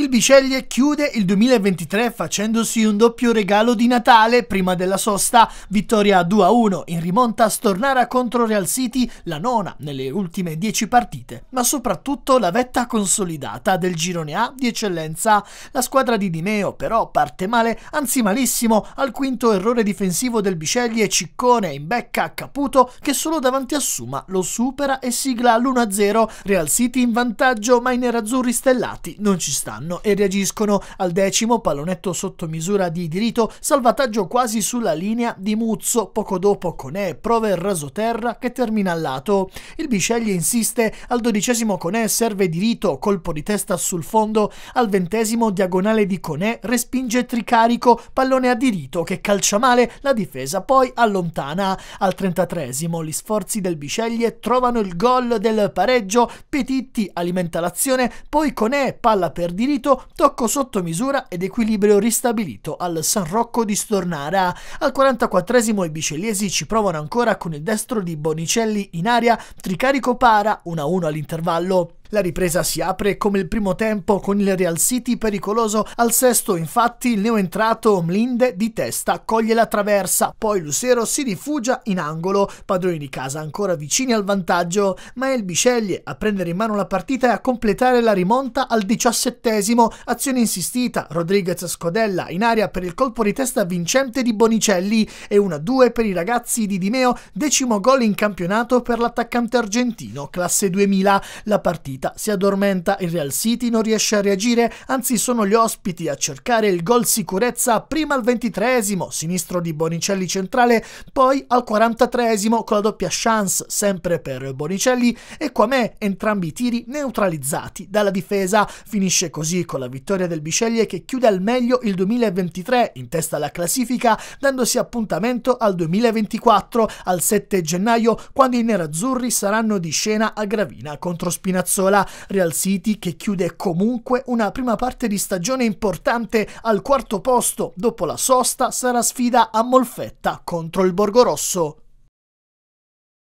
Il Biceglie chiude il 2023 facendosi un doppio regalo di Natale prima della sosta, vittoria 2-1 in rimonta a stornara contro Real City, la nona nelle ultime 10 partite, ma soprattutto la vetta consolidata del girone A di eccellenza. La squadra di Dineo però parte male, anzi malissimo, al quinto errore difensivo del Biceglie Ciccone in becca a Caputo che solo davanti a Suma lo supera e sigla l'1-0. Real City in vantaggio ma i nerazzurri stellati non ci stanno danno e reagiscono al decimo pallonetto sotto misura di diritto, salvataggio quasi sulla linea di Muzzo, poco dopo Conè prova il raso terra che termina al lato. Il Bisceglie insiste, al dodicesimo Conè serve diritto, colpo di testa sul fondo, al ventesimo diagonale di Conè respinge Tricarico, pallone a diritto che calcia male, la difesa poi allontana. Al trentatresimo gli sforzi del Bisceglie trovano il gol del pareggio, Petitti alimenta l'azione, poi Conè palla per diritto subito, tocco sotto misura ed equilibrio ristabilito al San Rocco di Stornara. Al 44esimo i bicellesi ci provano ancora con il destro di Bonicelli in aria, tricarico para 1-1 all'intervallo. La ripresa si apre come il primo tempo con il Real City pericoloso al sesto, infatti il neoentrato Mlinde di testa coglie la traversa, poi Lucero si rifugia in angolo, padroni di casa ancora vicini al vantaggio, ma è il Bisceglie a prendere in mano la partita e a completare la rimonta al diciassettesimo, azione insistita, Rodriguez Scodella in aria per il colpo di testa vincente di Bonicelli e 1-2 per i ragazzi di Di Meo, decimo gol in campionato per l'attaccante argentino, classe 2000, la partita vita, si addormenta, il Real City non riesce a reagire, anzi sono gli ospiti a cercare il gol sicurezza prima al ventitreesimo, sinistro di Bonicelli centrale, poi al 43esimo con la doppia chance sempre per Bonicelli e Quamè, entrambi i tiri neutralizzati dalla difesa. Finisce così con la vittoria del Bisceglie che chiude al meglio il 2023 in testa alla classifica, dandosi appuntamento al 2024, al 7 gennaio, quando i nerazzurri saranno di scena a Gravina contro Spinazzola la Real City che chiude comunque una prima parte di stagione importante al quarto posto. Dopo la sosta sarà sfida a Molfetta contro il Borgo Rosso.